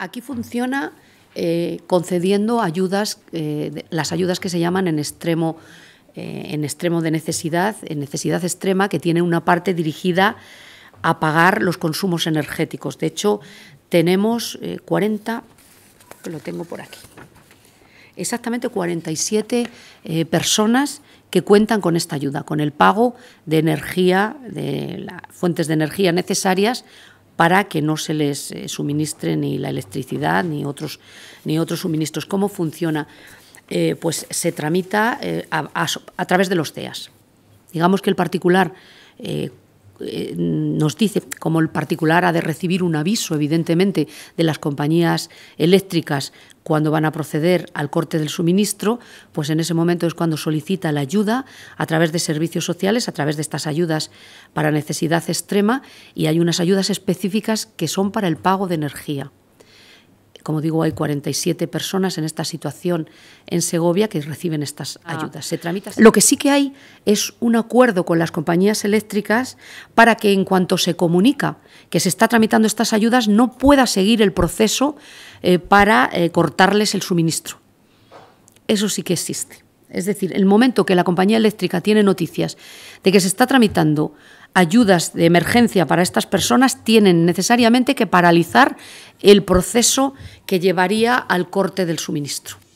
Aquí funciona eh, concediendo ayudas, eh, las ayudas que se llaman en extremo, eh, en extremo de necesidad, en necesidad extrema, que tiene una parte dirigida a pagar los consumos energéticos. De hecho, tenemos 40, que lo tengo por aquí, exactamente 47 personas que cuentan con esta ayuda, con el pago de energía, de las fuentes de energía necesarias para que no se les eh, suministre ni la electricidad ni otros, ni otros suministros. ¿Cómo funciona? Eh, pues se tramita eh, a, través de los CEAS. Digamos que el particular eh, nos dice como el particular ha de recibir un aviso, evidentemente, de las compañías eléctricas cuando van a proceder al corte del suministro, pues en ese momento es cuando solicita la ayuda a través de servicios sociales, a través de estas ayudas para necesidad extrema y hay unas ayudas específicas que son para el pago de energía. Como digo, hay 47 personas en esta situación en Segovia que reciben estas ah. ayudas. Se Lo que sí que hay es un acuerdo con las compañías eléctricas para que en cuanto se comunica que se está tramitando estas ayudas no pueda seguir el proceso eh, para eh, cortarles el suministro. Eso sí que existe. Es decir, el momento que la compañía eléctrica tiene noticias de que se está tramitando ayudas de emergencia para estas personas, tienen necesariamente que paralizar el proceso que llevaría al corte del suministro.